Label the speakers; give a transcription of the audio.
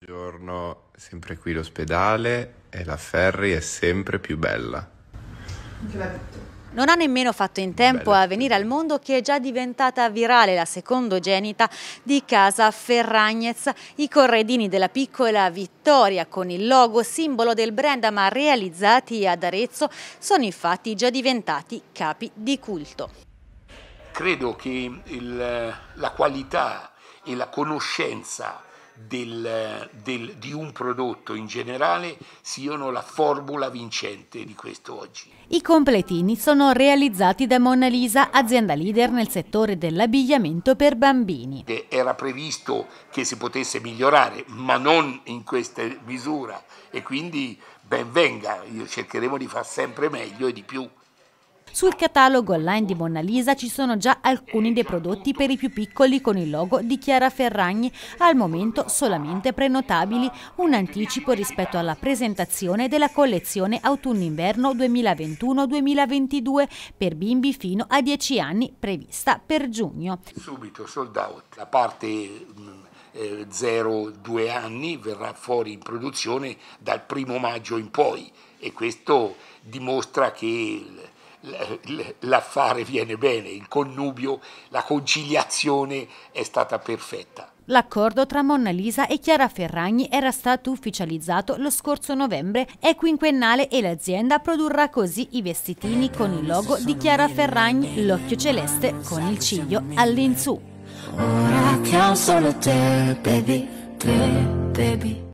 Speaker 1: Buongiorno, sempre qui l'ospedale e la Ferri è sempre più bella.
Speaker 2: Non ha nemmeno fatto in tempo bella. a venire al mondo che è già diventata virale la secondogenita di casa Ferragnez, i corredini della piccola Vittoria con il logo simbolo del brand ma realizzati ad Arezzo sono infatti già diventati capi di culto.
Speaker 1: Credo che il, la qualità e la conoscenza del, del, di un prodotto in generale siano la formula vincente di questo oggi.
Speaker 2: I completini sono realizzati da Mona Lisa, azienda leader nel settore dell'abbigliamento per bambini.
Speaker 1: Era previsto che si potesse migliorare, ma non in questa misura e quindi ben venga, cercheremo di far sempre meglio e di più.
Speaker 2: Sul catalogo online di Mona Lisa ci sono già alcuni dei prodotti per i più piccoli con il logo di Chiara Ferragni, al momento solamente prenotabili, un anticipo rispetto alla presentazione della collezione autunno-inverno 2021-2022 per bimbi fino a 10 anni prevista per giugno.
Speaker 1: Subito sold out, la parte 0-2 eh, anni verrà fuori in produzione dal primo maggio in poi e questo dimostra che l'affare viene bene, il connubio, la conciliazione è stata perfetta.
Speaker 2: L'accordo tra Monna Lisa e Chiara Ferragni era stato ufficializzato lo scorso novembre, è quinquennale e l'azienda produrrà così i vestitini con il logo di Chiara Ferragni, l'occhio celeste con il ciglio all'insù. Ora che ho solo te, baby, te, baby.